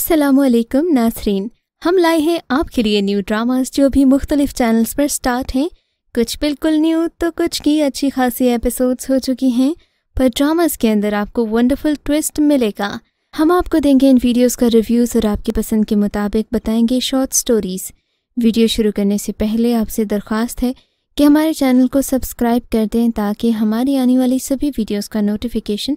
असलकम नासरीन हम लाए हैं आपके लिए न्यू ड्रामास जो भी मुख्तलिफ चैनल्स पर स्टार्ट हैं कुछ बिल्कुल न्यू तो कुछ की अच्छी खासी एपिसोड्स हो चुकी हैं पर ड्रामास के अंदर आपको वंडरफुल ट्विस्ट मिलेगा हम आपको देंगे इन वीडियोस का रिव्यूज़ और आपकी पसंद के मुताबिक बताएंगे शॉर्ट स्टोरीज़ वीडियो शुरू करने से पहले आपसे दरख्वास्त है कि हमारे चैनल को सब्सक्राइब कर दें ताकि हमारी आने वाली सभी वीडियोज का नोटिफिकेशन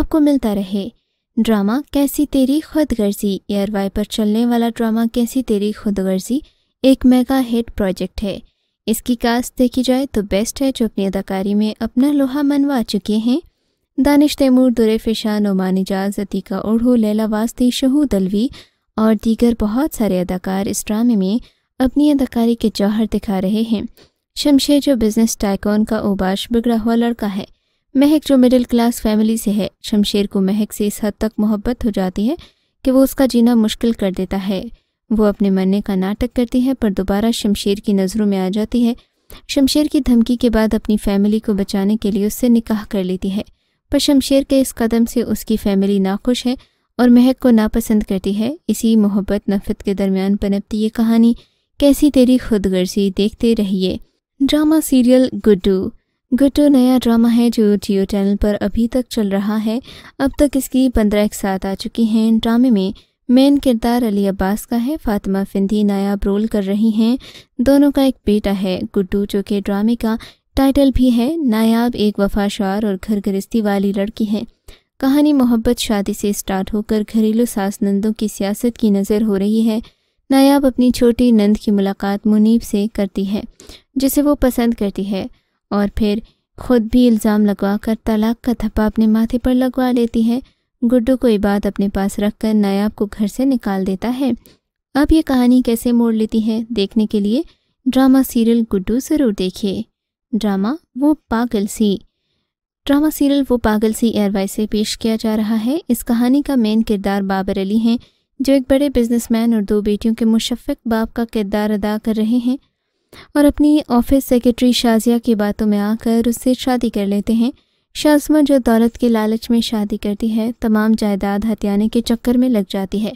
आपको मिलता रहे ड्रामा कैसी तेरी खुद गर्जी एयरवाई पर चलने वाला ड्रामा कैसी तेरी खुद गर्जी एक मेगा हिट प्रोजेक्ट है इसकी कास्ट देखी जाए तो बेस्ट है जो अपनी अदाकारी में अपना लोहा मनवा चुके हैं दानिश तैमूर फिशा नुमान इजाज अतीका उड़ू लैला वास्ती शहूद अलवी और दीगर बहुत सारे अदाकार इस ड्रामे में अपनी अदाकारी के जौहर दिखा रहे हैं शमशेर जो बिजनेस टाइकॉन का उबाश बिगड़ा हुआ लड़का है महक जो मिडिल क्लास फैमिली से है शमशेर को महक से इस हद तक मोहब्बत हो जाती है कि वो उसका जीना मुश्किल कर देता है वो अपने मरने का नाटक करती है पर दोबारा शमशेर की नज़रों में आ जाती है शमशेर की धमकी के बाद अपनी फैमिली को बचाने के लिए उससे निकाह कर लेती है पर शमशेर के इस कदम से उसकी फैमिली नाखुश है और महक को नापसंद करती है इसी मोहब्बत नफरत के दरमियान पनपती ये कहानी कैसी तेरी खुदगर्जी देखते रहिए ड्रामा सीरियल गुड्डू गुट्टू नया ड्रामा है जो जियो चैनल पर अभी तक चल रहा है अब तक इसकी पंद्रह एक साथ आ चुकी हैं ड्रामे में मेन किरदार अली अब्बास का है फातिमा फिंदी नायाब रोल कर रही हैं दोनों का एक बेटा है गुड्डू जो कि ड्रामे का टाइटल भी है नायाब एक वफाशार और घर गृहस्थी वाली लड़की है कहानी मोहब्बत शादी से स्टार्ट होकर घरेलू सास नंदों की सियासत की नज़र हो रही है नायाब अपनी छोटी नंद की मुलाकात मुनीब से करती है जिसे वो पसंद करती है और फिर खुद भी इल्ज़ाम कर तलाक का थप्पा अपने माथे पर लगवा लेती है गुड्डू कोई बात अपने पास रखकर नायाब को घर से निकाल देता है अब ये कहानी कैसे मोड़ लेती है देखने के लिए ड्रामा सीरियल गुड्डू ज़रूर देखिए ड्रामा वो पागल सी ड्रामा सीरियल वो पागल सी एयरवाइज से पेश किया जा रहा है इस कहानी का मेन किरदार बाबर अली हैं जो एक बड़े बिजनेसमैन और दो बेटियों के मुशफ़ बाप का किरदार अदा कर रहे हैं और अपनी ऑफिस सेक्रेटरी शाजिया की बातों में आकर उससे शादी कर लेते हैं शाजमा जो दौलत के लालच में शादी करती है तमाम जायदाद हथियाने के चक्कर में लग जाती है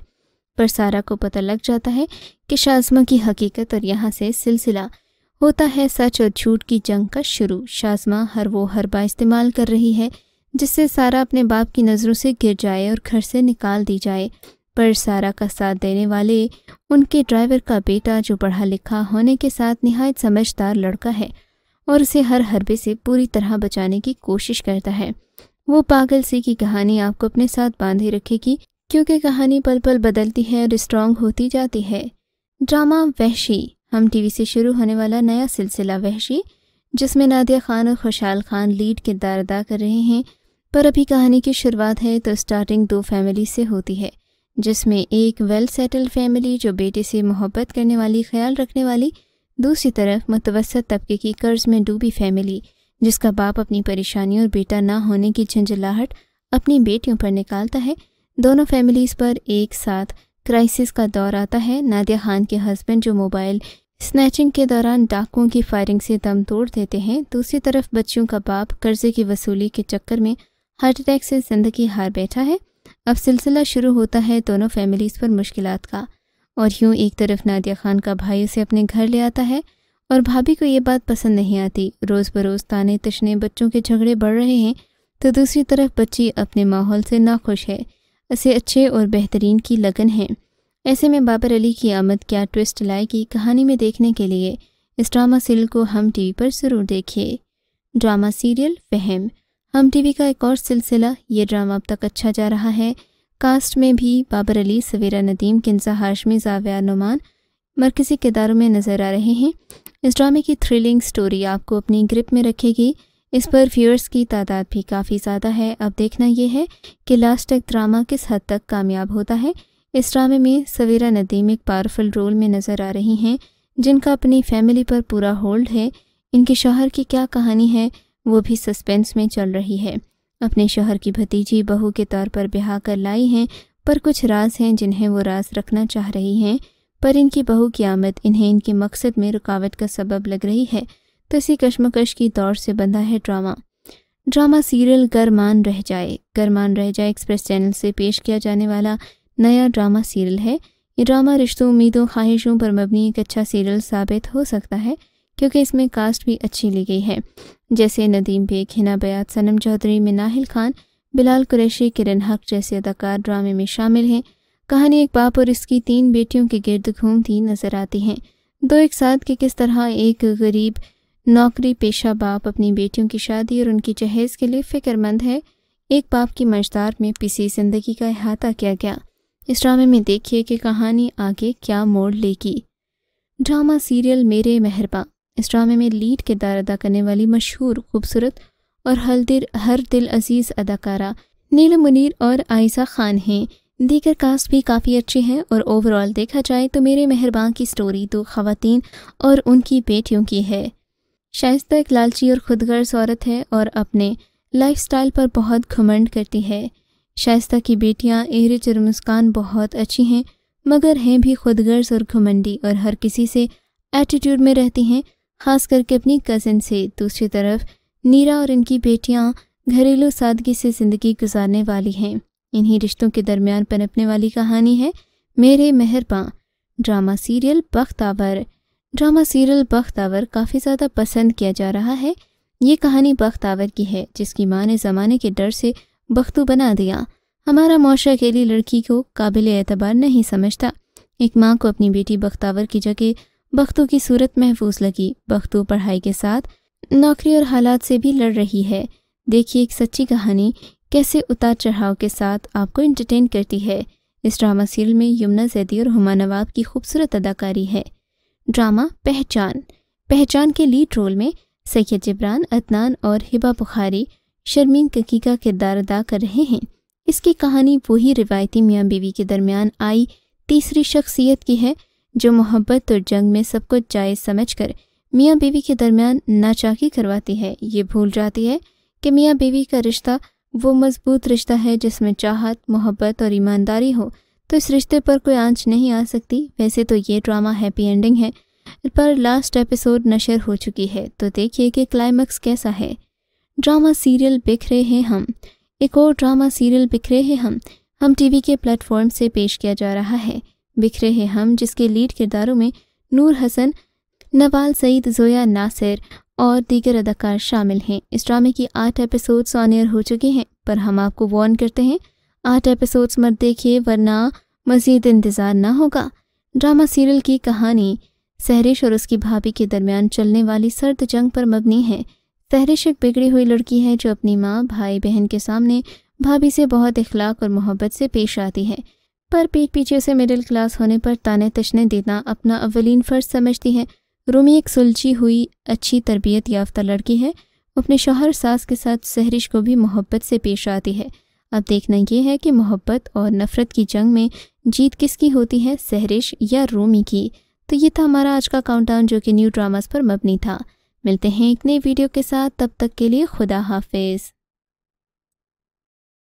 पर सारा को पता लग जाता है कि शाजमा की हकीकत और यहाँ से सिलसिला होता है सच और झूठ की जंग का शुरू शाजमा हर वो हरबा इस्तेमाल कर रही है जिससे सारा अपने बाप की नज़रों से गिर जाए और घर से निकाल दी जाए पर सारा का साथ देने वाले उनके ड्राइवर का बेटा जो पढ़ा लिखा होने के साथ नहायत समझदार लड़का है और उसे हर हरबे से पूरी तरह बचाने की कोशिश करता है वो पागल सी की कहानी आपको अपने साथ बांधे रखेगी क्योंकि कहानी पल पल बदलती है और स्ट्रांग होती जाती है ड्रामा वहशी हम टीवी से शुरू होने वाला नया सिलसिला वहशी जिसमें नादिया खान और खुशहाल खान लीड किरदार अदा कर रहे हैं पर अभी कहानी की शुरुआत है तो स्टार्टिंग दो फैमिली से होती है जिसमें एक वेल सेटल्ड फैमिली जो बेटे से मोहब्बत करने वाली ख्याल रखने वाली दूसरी तरफ मुतवसत तबके की कर्ज में डूबी फैमिली जिसका बाप अपनी परेशानी और बेटा ना होने की झंझलाहट अपनी बेटियों पर निकालता है दोनों फैमिलीज़ पर एक साथ क्राइसिस का दौर आता है नादिया खान के हस्बैंड जो मोबाइल स्नैचिंग के दौरान डाकुओं की फायरिंग से दम तोड़ देते हैं दूसरी तरफ बच्चियों का बाप कर्जे की वसूली के चक्कर में हार्ट अटैक से ज़िंदगी हार बैठा है अब सिलसिला शुरू होता है दोनों फैमिलीज़ पर मुश्किल का और यूँ एक तरफ नादिया खान का भाई उसे अपने घर ले आता है और भाभी को ये बात पसंद नहीं आती रोज़ बरोज़ ताने तशने बच्चों के झगड़े बढ़ रहे हैं तो दूसरी तरफ बच्ची अपने माहौल से नाखुश है उसे अच्छे और बेहतरीन की लगन है ऐसे में बाबर अली की आमद क्या ट्विस्ट लाएगी कहानी में देखने के लिए इस ड्रामा सीरियल को हम टीवी पर ज़रूर देखिए ड्रामा सीरियल फहम हम टीवी का एक और सिलसिला ये ड्रामा अब तक अच्छा जा रहा है कास्ट में भी बाबर अली सवेरा नदीम किन्सा हाशमी जाव्या नुमान मरकज़ी किरदारों में नज़र आ रहे हैं इस ड्रामे की थ्रिलिंग स्टोरी आपको अपनी ग्रिप में रखेगी इस पर व्यूअर्स की तादाद भी काफ़ी ज़्यादा है अब देखना यह है कि लास्ट तक ड्रामा किस हद तक कामयाब होता है इस ड्रामे में सवेरा नदीम एक पावरफुल रोल में नज़र आ रही हैं जिनका अपनी फैमिली पर पूरा होल्ड है इनके शोहर की क्या कहानी है वो भी सस्पेंस में चल रही है अपने शोहर की भतीजी बहू के तौर पर ब्याह कर लाई हैं पर कुछ राज हैं जिन्हें वो राज रखना चाह रही हैं पर इनकी बहू की आमद इन्हें इनके मकसद में रुकावट का सबब लग रही है तो इसी कश्मकश की दौर से बंधा है ड्रामा ड्रामा सीरियल गरमान रह जाए गरमान रह जाए एक्सप्रेस चैनल से पेश किया जाने वाला नया ड्रामा सीरियल है ये ड्रामा रिश्तों उम्मीदों ख्वाहिशों पर मबनी एक अच्छा सीरियल साबित हो सकता है क्योंकि इसमें कास्ट भी अच्छी ली गई है जैसे नदीम बेग हिना बयात सनम चौधरी मिनाहिल खान बिलाल कुरैशी किरण हक जैसे अदाकार ड्रामे में शामिल हैं कहानी एक बाप और इसकी तीन बेटियों के गिर्द घूमती नजर आती हैं दो एक साथ के किस तरह एक गरीब नौकरी पेशा बाप अपनी बेटियों की शादी और उनकी जहेज़ के लिए फ़िक्रमंद है एक बाप की मजदार में पिसी जिंदगी का अहाता किया गया इस ड्रामे में देखिए कि कहानी आगे क्या मोड़ लेगी ड्रामा सीरियल मेरे मेहरबा इस ड्रामे में लीड किरदार अदा करने वाली मशहूर खूबसूरत और हल दिल हर दिल अजीज़ अदाकारा नीलम मुनीर और आयसा खान हैं दीगर कास्ट भी काफ़ी अच्छे हैं और ओवरऑल देखा जाए तो मेरे मेहरबान की स्टोरी दो खातन और उनकी बेटियों की है शायस्त एक लालची और खुदगर्ज औरत है और अपने लाइफस्टाइल पर बहुत घमंड करती है शायस्त की बेटियां एरिज और मुस्कान बहुत अच्छी हैं मगर हैं भी खुदगर्ज और घमंडी और हर किसी से एटीट्यूड में रहती हैं खास करके अपनी कजिन से दूसरी तरफ नीरा और इनकी बेटियां घरेलू सादगी से ज़िंदगी गुजारने वाली हैं इन्हीं रिश्तों के दरमियान पनपने वाली कहानी है Mere Meherbaan drama serial Bakhtawar drama serial Bakhtawar काफ़ी ज़्यादा पसंद किया जा रहा है ये कहानी बख्तावर की है जिसकी माँ ने ज़माने के डर से बख्तू बना दिया हमारा मुआरा अकेली लड़की को काबिल एतबार नहीं समझता एक माँ को अपनी बेटी बख्तावर की जगह बख्तू की सूरत महफूज लगी बख्तू पढ़ाई के साथ नौकरी और हालात से भी लड़ रही है देखिए एक सच्ची कहानी कैसे उतार चढ़ाव के साथ आपको इंटरटेन करती है इस ड्रामा सीरियल में यमुना जैदी और हुमा नवाब की खूबसूरत अदाकारी है ड्रामा पहचान पहचान के लीड रोल में सैयद जबरान अदनान और हिबा बुखारी शर्मीन ककी का किरदार अदा कर रहे हैं इसकी कहानी वही रिवायती मियाँ बीवी के दरमियान आई तीसरी शख्सियत की है जो मोहब्बत और जंग में सब कुछ जायज़ समझ कर मियाँ बीवी के दरमियान नाचाकी करवाती है ये भूल जाती है कि मियाँ बीवी का रिश्ता वो मजबूत रिश्ता है जिसमें चाहत मोहब्बत और ईमानदारी हो तो इस रिश्ते पर कोई आंच नहीं आ सकती वैसे तो ये ड्रामा हैप्पी एंडिंग है पर लास्ट एपिसोड नशर हो चुकी है तो देखिए कि क्लाइमैक्स कैसा है ड्रामा सीरियल बिखरे हैं हम एक और ड्रामा सीरियल बिखरे हैं हम हम टीवी के प्लेटफॉर्म से पेश किया जा रहा है बिखरे हैं हम जिसके लीड किरदारों में नूर हसन नवाल सईद जोया नासिर और दीगर अदाकार शामिल हैं इस ड्रामे की आठ एपिसोड्स ऑन एयर हो चुके हैं पर हम आपको वार्न करते हैं आठ एपिसोड्स मत देखिए वरना मज़ीद इंतज़ार ना होगा ड्रामा सीरियल की कहानी सहरिश और उसकी भाभी के दरमियान चलने वाली सर्द जंग पर मबनी है सहरिश एक बिगड़ी हुई लड़की है जो अपनी माँ भाई बहन के सामने भाभी से बहुत इखलाक और मोहब्बत से पेश आती है पर पीठ पीछे से मिडिल क्लास होने पर ताने तशने देना अपना अवलिन फ़र्ज समझती हैं रूमी एक सुलझी हुई अच्छी तरबियत याफ्ता लड़की है अपने शोहर सास के साथ सहरिश को भी मोहब्बत से पेश आती है अब देखना यह है कि मोहब्बत और नफ़रत की जंग में जीत किसकी होती है सहरिश या रोमी की तो ये था हमारा आज का काउंटडाउन जो कि न्यू ड्रामास पर मबनी था मिलते हैं एक नए वीडियो के साथ तब तक के लिए खुदा हाफिज़